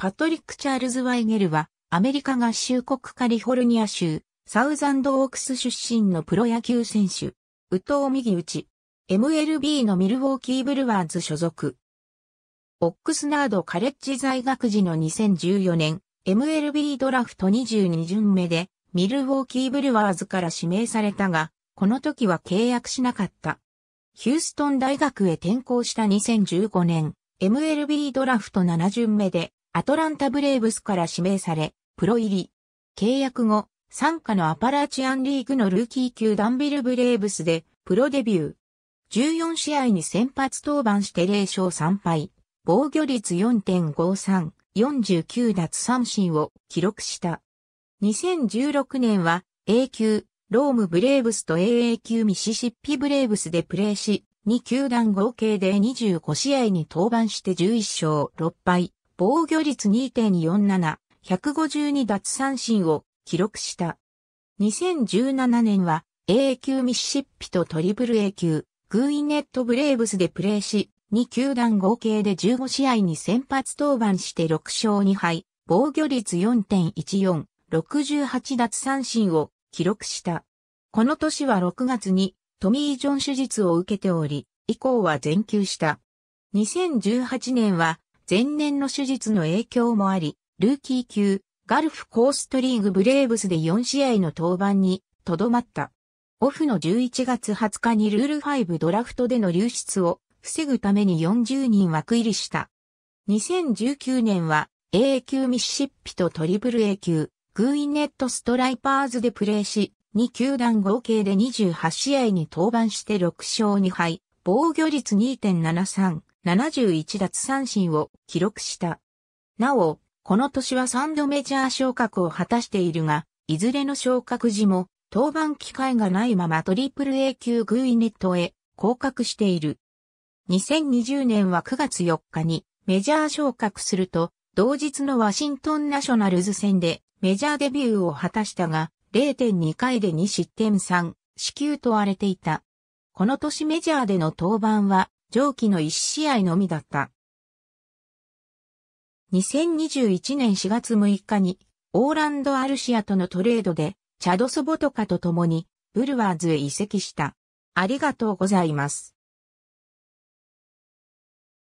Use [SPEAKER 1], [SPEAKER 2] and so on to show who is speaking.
[SPEAKER 1] パトリック・チャールズ・ワイゲルは、アメリカ合衆国カリフォルニア州、サウザンド・オークス出身のプロ野球選手、宇藤右打ち、MLB のミルウォーキー・ブルワーズ所属。オックスナード・カレッジ在学時の2014年、MLB ドラフト22巡目で、ミルウォーキー・ブルワーズから指名されたが、この時は契約しなかった。ヒューストン大学へ転校した2015年、MLB ドラフト7巡目で、アトランタブレーブスから指名され、プロ入り。契約後、参加のアパラチアンリーグのルーキー級ダンビルブレーブスで、プロデビュー。14試合に先発登板して0勝3敗、防御率4.53、49奪三振を記録した。2016年は A 級、ロームブレーブスと AA 級ミシシッピブレーブスでプレーし、2球団合計で25試合に登板して11勝6敗、防御率2.47、152奪三振を記録した。2017年は A 級ミシシッピとトリプル A 級、グーイネットブレーブスでプレーし、2球団合計で15試合に先発登板して6勝2敗、防御率4.14、68奪三振を記録した。この年は6月にトミー・ジョン手術を受けており、以降は全休した。2018年は前年の手術の影響もあり、ルーキー級、ガルフコーストリーグブレーブスで4試合の登板に、とどまった。オフの11月20日にルール5ドラフトでの流出を防ぐために40人枠入りした。2019年は A 級ミシシッピとトリプル A 級、グーインネットストライパーズでプレーし、2球団合計で28試合に登板して6勝2敗、防御率2.73、71奪三振を記録した。なお、この年は3度メジャー昇格を果たしているが、いずれの昇格時も登板機会がないまま AAA 級グイネットへ降格している。2020年は9月4日にメジャー昇格すると、同日のワシントンナショナルズ戦でメジャーデビューを果たしたが、0.2回で2失点3、死球と荒れていた。この年メジャーでの登板は上記の1試合のみだった。2021年4月6日に、オーランド・アルシアとのトレードで、チャド・ソボトカと共に、ブルワーズへ移籍した。ありがとうございます。